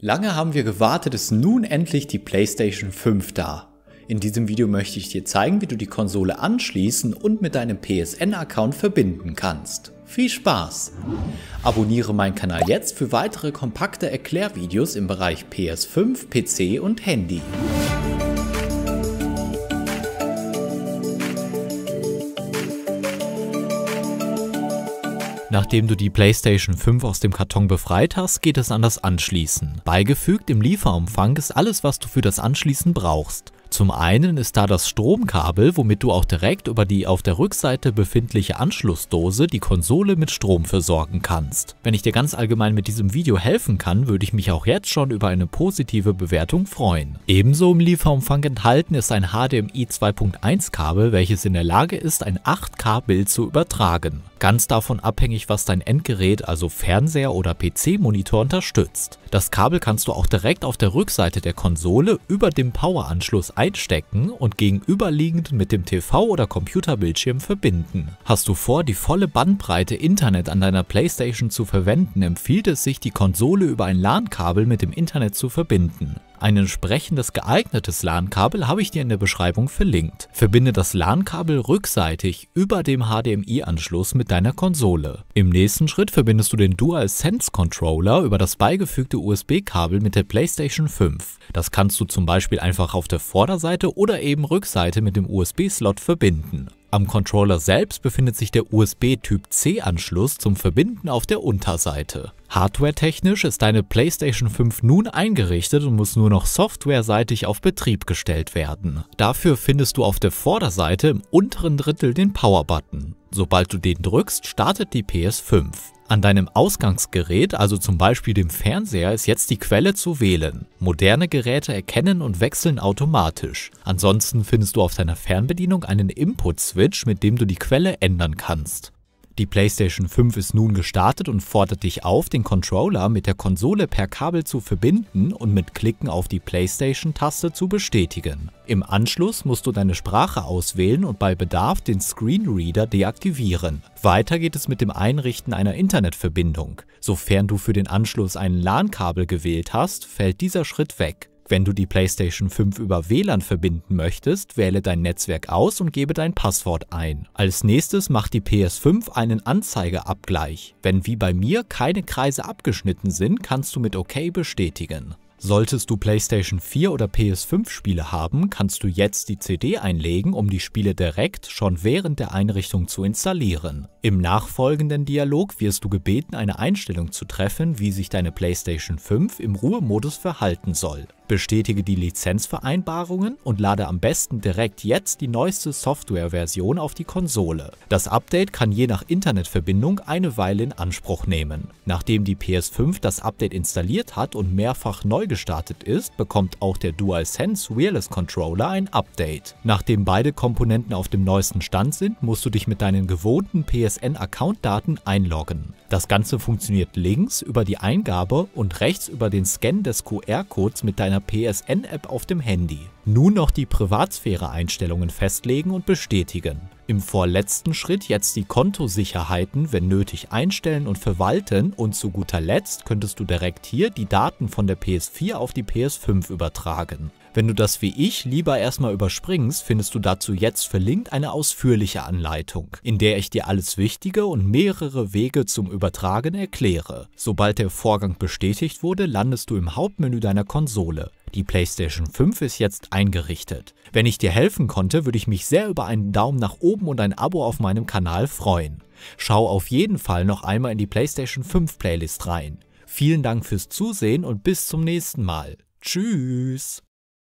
Lange haben wir gewartet, ist nun endlich die PlayStation 5 da. In diesem Video möchte ich dir zeigen, wie du die Konsole anschließen und mit deinem PSN-Account verbinden kannst. Viel Spaß! Abonniere meinen Kanal jetzt für weitere kompakte Erklärvideos im Bereich PS5, PC und Handy. Nachdem du die PlayStation 5 aus dem Karton befreit hast, geht es an das Anschließen. Beigefügt im Lieferumfang ist alles, was du für das Anschließen brauchst. Zum einen ist da das Stromkabel, womit du auch direkt über die auf der Rückseite befindliche Anschlussdose die Konsole mit Strom versorgen kannst. Wenn ich dir ganz allgemein mit diesem Video helfen kann, würde ich mich auch jetzt schon über eine positive Bewertung freuen. Ebenso im Lieferumfang enthalten ist ein HDMI 2.1 Kabel, welches in der Lage ist, ein 8K Bild zu übertragen. Ganz davon abhängig, was dein Endgerät, also Fernseher oder PC-Monitor unterstützt. Das Kabel kannst du auch direkt auf der Rückseite der Konsole über dem Poweranschluss einstecken und gegenüberliegend mit dem TV- oder Computerbildschirm verbinden. Hast du vor, die volle Bandbreite Internet an deiner Playstation zu verwenden, empfiehlt es sich, die Konsole über ein LAN-Kabel mit dem Internet zu verbinden. Ein entsprechendes geeignetes LAN-Kabel habe ich dir in der Beschreibung verlinkt. Verbinde das LAN-Kabel rückseitig über dem HDMI-Anschluss mit deiner Konsole. Im nächsten Schritt verbindest du den DualSense Controller über das beigefügte USB-Kabel mit der PlayStation 5. Das kannst du zum Beispiel einfach auf der Vorderseite oder eben Rückseite mit dem USB-Slot verbinden. Am Controller selbst befindet sich der USB-Typ-C-Anschluss zum Verbinden auf der Unterseite. Hardware-technisch ist deine PlayStation 5 nun eingerichtet und muss nur noch softwareseitig auf Betrieb gestellt werden. Dafür findest du auf der Vorderseite im unteren Drittel den Power-Button. Sobald du den drückst, startet die PS5. An deinem Ausgangsgerät, also zum Beispiel dem Fernseher, ist jetzt die Quelle zu wählen. Moderne Geräte erkennen und wechseln automatisch. Ansonsten findest du auf deiner Fernbedienung einen Input-Switch, mit dem du die Quelle ändern kannst. Die PlayStation 5 ist nun gestartet und fordert dich auf, den Controller mit der Konsole per Kabel zu verbinden und mit Klicken auf die PlayStation-Taste zu bestätigen. Im Anschluss musst du deine Sprache auswählen und bei Bedarf den Screenreader deaktivieren. Weiter geht es mit dem Einrichten einer Internetverbindung. Sofern du für den Anschluss ein LAN-Kabel gewählt hast, fällt dieser Schritt weg. Wenn du die PlayStation 5 über WLAN verbinden möchtest, wähle dein Netzwerk aus und gebe dein Passwort ein. Als nächstes macht die PS5 einen Anzeigeabgleich. Wenn wie bei mir keine Kreise abgeschnitten sind, kannst du mit OK bestätigen. Solltest du PlayStation 4 oder PS5 Spiele haben, kannst du jetzt die CD einlegen, um die Spiele direkt schon während der Einrichtung zu installieren. Im nachfolgenden Dialog wirst du gebeten, eine Einstellung zu treffen, wie sich deine PlayStation 5 im Ruhemodus verhalten soll. Bestätige die Lizenzvereinbarungen und lade am besten direkt jetzt die neueste Softwareversion auf die Konsole. Das Update kann je nach Internetverbindung eine Weile in Anspruch nehmen. Nachdem die PS5 das Update installiert hat und mehrfach neu gestartet ist, bekommt auch der DualSense Wireless Controller ein Update. Nachdem beide Komponenten auf dem neuesten Stand sind, musst du dich mit deinen gewohnten PSN-Account-Daten einloggen. Das Ganze funktioniert links über die Eingabe und rechts über den Scan des QR-Codes mit deiner einer PSN-App auf dem Handy. Nun noch die Privatsphäre-Einstellungen festlegen und bestätigen. Im vorletzten Schritt jetzt die Kontosicherheiten, wenn nötig, einstellen und verwalten und zu guter Letzt könntest du direkt hier die Daten von der PS4 auf die PS5 übertragen. Wenn du das wie ich lieber erstmal überspringst, findest du dazu jetzt verlinkt eine ausführliche Anleitung, in der ich dir alles Wichtige und mehrere Wege zum Übertragen erkläre. Sobald der Vorgang bestätigt wurde, landest du im Hauptmenü deiner Konsole. Die PlayStation 5 ist jetzt eingerichtet. Wenn ich dir helfen konnte, würde ich mich sehr über einen Daumen nach oben und ein Abo auf meinem Kanal freuen. Schau auf jeden Fall noch einmal in die PlayStation 5 Playlist rein. Vielen Dank fürs Zusehen und bis zum nächsten Mal. Tschüss!